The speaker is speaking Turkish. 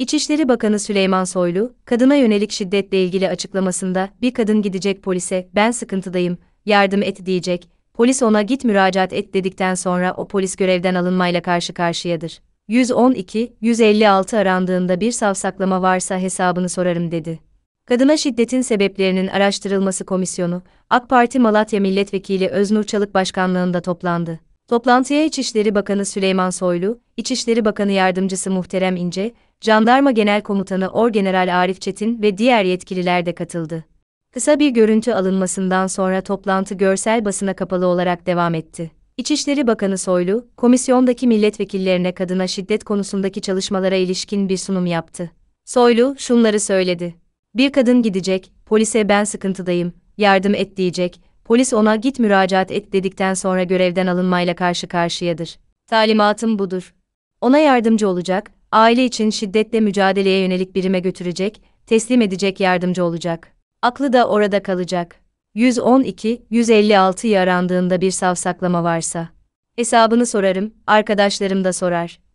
İçişleri Bakanı Süleyman Soylu, kadına yönelik şiddetle ilgili açıklamasında bir kadın gidecek polise ben sıkıntıdayım, yardım et diyecek, polis ona git müracaat et dedikten sonra o polis görevden alınmayla karşı karşıyadır. 112-156 arandığında bir savsaklama varsa hesabını sorarım dedi. Kadına şiddetin sebeplerinin araştırılması komisyonu, AK Parti Malatya Milletvekili Öznur Çalık Başkanlığında toplandı. Toplantıya İçişleri Bakanı Süleyman Soylu, İçişleri Bakanı Yardımcısı Muhterem İnce, Jandarma Genel Komutanı Orgeneral Arif Çetin ve diğer yetkililer de katıldı. Kısa bir görüntü alınmasından sonra toplantı görsel basına kapalı olarak devam etti. İçişleri Bakanı Soylu, komisyondaki milletvekillerine kadına şiddet konusundaki çalışmalara ilişkin bir sunum yaptı. Soylu şunları söyledi. Bir kadın gidecek, polise ben sıkıntıdayım, yardım et diyecek, polis ona git müracaat et dedikten sonra görevden alınmayla karşı karşıyadır. Talimatım budur. Ona yardımcı olacak, aile için şiddetle mücadeleye yönelik birime götürecek, teslim edecek yardımcı olacak. Aklı da orada kalacak. 112-156 arandığında bir savsaklama varsa. Hesabını sorarım, arkadaşlarım da sorar.